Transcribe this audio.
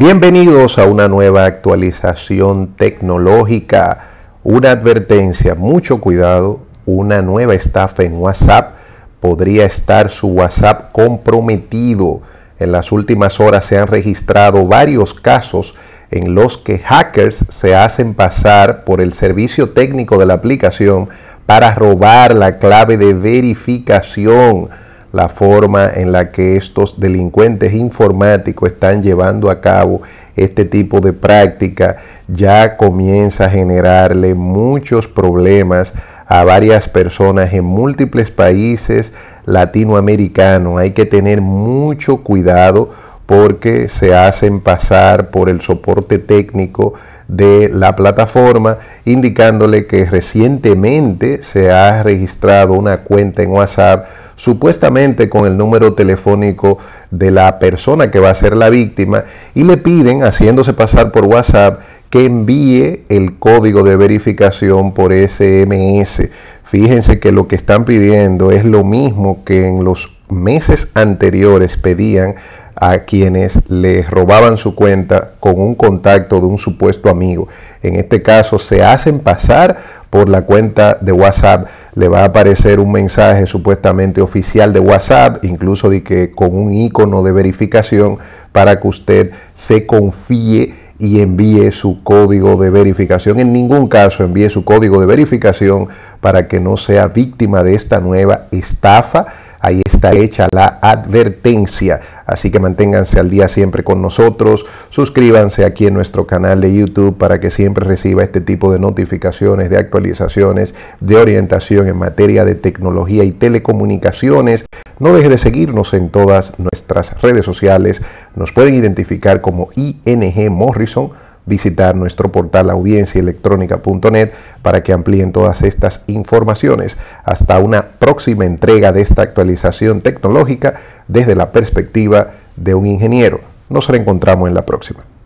Bienvenidos a una nueva actualización tecnológica. Una advertencia, mucho cuidado, una nueva estafa en WhatsApp. Podría estar su WhatsApp comprometido. En las últimas horas se han registrado varios casos en los que hackers se hacen pasar por el servicio técnico de la aplicación para robar la clave de verificación la forma en la que estos delincuentes informáticos están llevando a cabo este tipo de práctica, ya comienza a generarle muchos problemas a varias personas en múltiples países latinoamericanos. Hay que tener mucho cuidado porque se hacen pasar por el soporte técnico de la plataforma, indicándole que recientemente se ha registrado una cuenta en WhatsApp supuestamente con el número telefónico de la persona que va a ser la víctima y le piden, haciéndose pasar por WhatsApp, que envíe el código de verificación por SMS. Fíjense que lo que están pidiendo es lo mismo que en los meses anteriores pedían a quienes les robaban su cuenta con un contacto de un supuesto amigo. En este caso se hacen pasar por la cuenta de WhatsApp. Le va a aparecer un mensaje supuestamente oficial de WhatsApp, incluso de que con un icono de verificación para que usted se confíe y envíe su código de verificación. En ningún caso envíe su código de verificación para que no sea víctima de esta nueva estafa Ahí está hecha la advertencia. Así que manténganse al día siempre con nosotros. Suscríbanse aquí en nuestro canal de YouTube para que siempre reciba este tipo de notificaciones, de actualizaciones, de orientación en materia de tecnología y telecomunicaciones. No deje de seguirnos en todas nuestras redes sociales. Nos pueden identificar como ING Morrison visitar nuestro portal audienciaelectrónica.net para que amplíen todas estas informaciones. Hasta una próxima entrega de esta actualización tecnológica desde la perspectiva de un ingeniero. Nos reencontramos en la próxima.